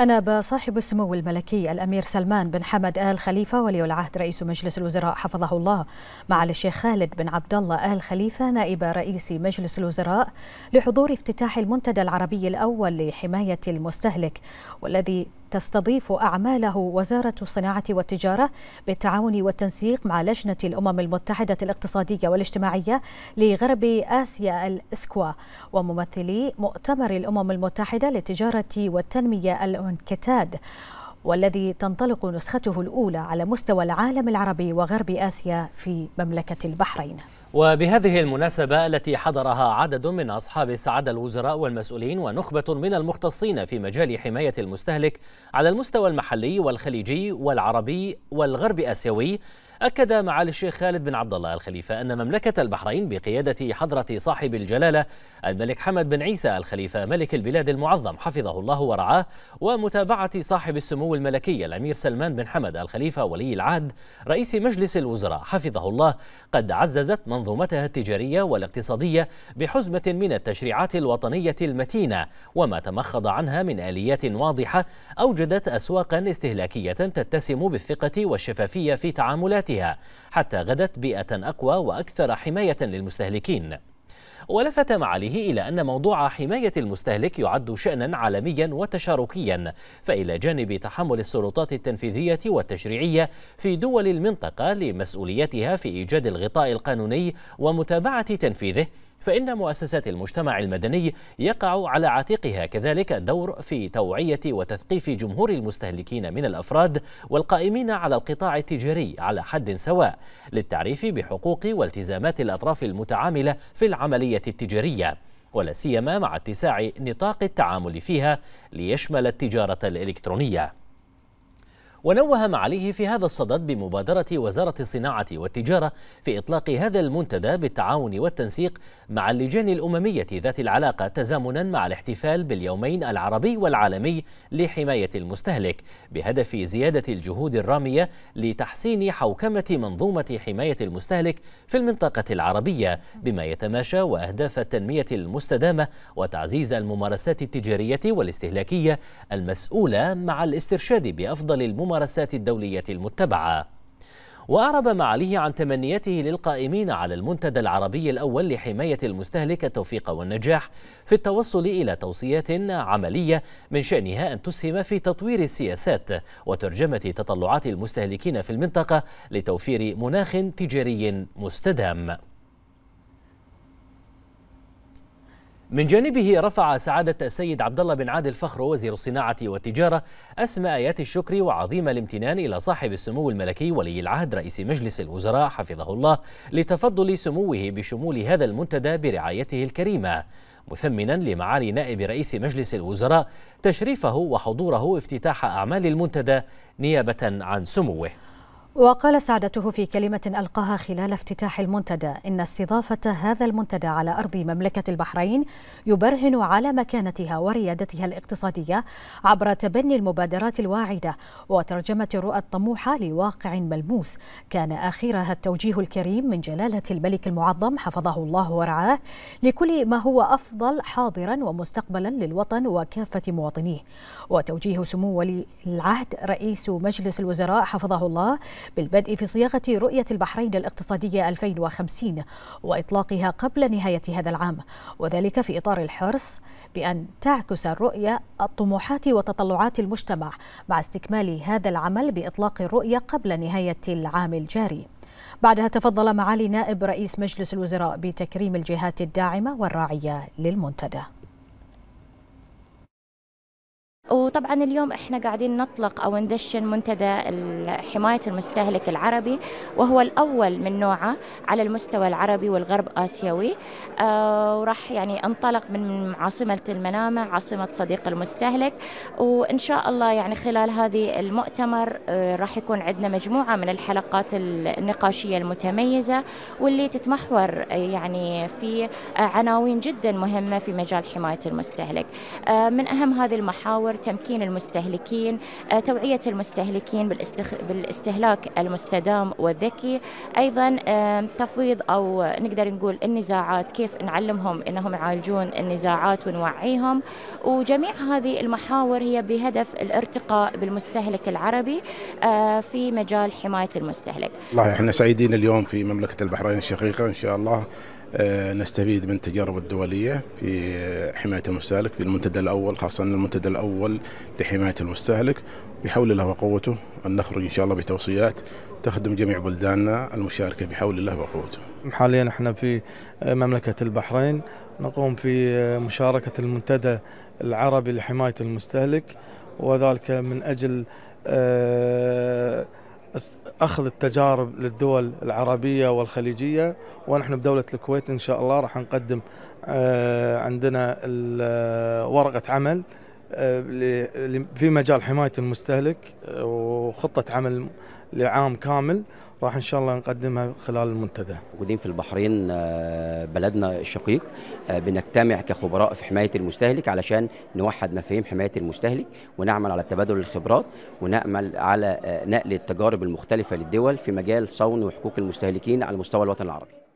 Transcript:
أناب صاحب السمو الملكي الأمير سلمان بن حمد آل خليفة ولي العهد رئيس مجلس الوزراء حفظه الله مع الشيخ خالد بن عبد الله آل خليفة نائب رئيس مجلس الوزراء لحضور افتتاح المنتدى العربي الأول لحماية المستهلك والذي تستضيف أعماله وزارة الصناعة والتجارة بالتعاون والتنسيق مع لجنة الأمم المتحدة الاقتصادية والاجتماعية لغرب آسيا الإسكوا وممثلي مؤتمر الأمم المتحدة للتجارة والتنمية الانكتاد والذي تنطلق نسخته الأولى على مستوى العالم العربي وغرب آسيا في مملكة البحرين وبهذه المناسبة التي حضرها عدد من أصحاب السعادة الوزراء والمسؤولين ونخبة من المختصين في مجال حماية المستهلك على المستوى المحلي والخليجي والعربي والغرب آسيوي أكد معالي الشيخ خالد بن عبد الله الخليفة أن مملكة البحرين بقيادة حضرة صاحب الجلالة الملك حمد بن عيسى الخليفة ملك البلاد المعظم حفظه الله ورعاه ومتابعة صاحب السمو الملكي الأمير سلمان بن حمد الخليفة ولي العهد رئيس مجلس الوزراء حفظه الله قد عززت منظومتها التجارية والاقتصادية بحزمة من التشريعات الوطنية المتينة وما تمخض عنها من آليات واضحة أوجدت أسواقا استهلاكية تتسم بالثقة والشفافية في تعاملاتها سلوكها حتى غدت بيئة أقوى وأكثر حماية للمستهلكين ولفت معاليه إلى أن موضوع حماية المستهلك يعد شأنا عالميا وتشاركيا فإلى جانب تحمل السلطات التنفيذية والتشريعية في دول المنطقة لمسؤوليتها في إيجاد الغطاء القانوني ومتابعة تنفيذه فإن مؤسسات المجتمع المدني يقع على عاتقها كذلك دور في توعية وتثقيف جمهور المستهلكين من الأفراد والقائمين على القطاع التجاري على حد سواء للتعريف بحقوق والتزامات الأطراف المتعاملة في العملية التجارية ولا سيما مع اتساع نطاق التعامل فيها ليشمل التجارة الإلكترونية ونوه عليه في هذا الصدد بمبادرة وزارة الصناعة والتجارة في إطلاق هذا المنتدى بالتعاون والتنسيق مع اللجان الأممية ذات العلاقة تزامنا مع الاحتفال باليومين العربي والعالمي لحماية المستهلك بهدف زيادة الجهود الرامية لتحسين حوكمة منظومة حماية المستهلك في المنطقة العربية بما يتماشى وأهداف التنمية المستدامة وتعزيز الممارسات التجارية والاستهلاكية المسؤولة مع الاسترشاد بأفضل الممارسات الممارسات الدولية المتبعة وأعرب معاليه عن تمنيته للقائمين على المنتدى العربي الأول لحماية المستهلك التوفيق والنجاح في التوصل إلى توصيات عملية من شأنها أن تسهم في تطوير السياسات وترجمة تطلعات المستهلكين في المنطقة لتوفير مناخ تجاري مستدام من جانبه رفع سعادة السيد عبد الله بن عادل فخرو وزير الصناعة والتجارة أسمى آيات الشكر وعظيم الامتنان إلى صاحب السمو الملكي ولي العهد رئيس مجلس الوزراء حفظه الله لتفضل سموه بشمول هذا المنتدى برعايته الكريمة مثمنا لمعالي نائب رئيس مجلس الوزراء تشريفه وحضوره افتتاح أعمال المنتدى نيابة عن سموه وقال سعادته في كلمة ألقاها خلال افتتاح المنتدى إن استضافة هذا المنتدى على أرض مملكة البحرين يبرهن على مكانتها وريادتها الاقتصادية عبر تبني المبادرات الواعدة وترجمة الرؤى الطموحة لواقع ملموس كان آخرها التوجيه الكريم من جلالة الملك المعظم حفظه الله ورعاه لكل ما هو أفضل حاضرا ومستقبلا للوطن وكافة مواطنيه وتوجيه سمو ولي العهد رئيس مجلس الوزراء حفظه الله بالبدء في صياغة رؤية البحرين الاقتصادية 2050 وإطلاقها قبل نهاية هذا العام وذلك في إطار الحرص بأن تعكس الرؤية الطموحات وتطلعات المجتمع مع استكمال هذا العمل بإطلاق الرؤية قبل نهاية العام الجاري بعدها تفضل معالي نائب رئيس مجلس الوزراء بتكريم الجهات الداعمة والراعية للمنتدى وطبعا اليوم احنا قاعدين نطلق او ندشن منتدى حمايه المستهلك العربي وهو الاول من نوعه على المستوى العربي والغرب اسيوي آه وراح يعني انطلق من عاصمه المنامه عاصمه صديق المستهلك وان شاء الله يعني خلال هذه المؤتمر آه راح يكون عندنا مجموعه من الحلقات النقاشيه المتميزه واللي تتمحور آه، يعني في عناوين جدا مهمه في مجال حمايه المستهلك آه من اهم هذه المحاور الأمور تمكين المستهلكين آه، توعية المستهلكين بالاستخ... بالاستهلاك المستدام والذكي أيضا تفويض أو نقدر نقول النزاعات كيف نعلمهم أنهم يعالجون النزاعات ونوعيهم وجميع هذه المحاور هي بهدف الارتقاء بالمستهلك العربي آه، في مجال حماية المستهلك الله احنا سعيدين اليوم في مملكة البحرين الشقيقة إن شاء الله آه، نستفيد من التجارب الدولية في حماية المستهلك في المنتدى الأول خاصة أن المنتدى الأول لحماية المستهلك بحول الله وقوته أن نخرج إن شاء الله بتوصيات تخدم جميع بلداننا المشاركة بحول الله وقوته حاليا احنا في مملكة البحرين نقوم في مشاركة المنتدى العربي لحماية المستهلك وذلك من أجل أه اخذ التجارب للدول العربيه والخليجيه ونحن بدوله الكويت ان شاء الله راح نقدم آه، عندنا آه، ورقه عمل آه، في مجال حمايه المستهلك وخطه عمل لعام كامل راح ان شاء الله نقدمها خلال المنتدى. موجودين في البحرين آه، بلدنا الشقيق آه، بنجتمع كخبراء في حمايه المستهلك علشان نوحد مفاهيم حمايه المستهلك ونعمل على تبادل الخبرات ونامل على آه، نقل التجارب المختلفه للدول في مجال صون وحقوق المستهلكين على مستوى الوطن العربي.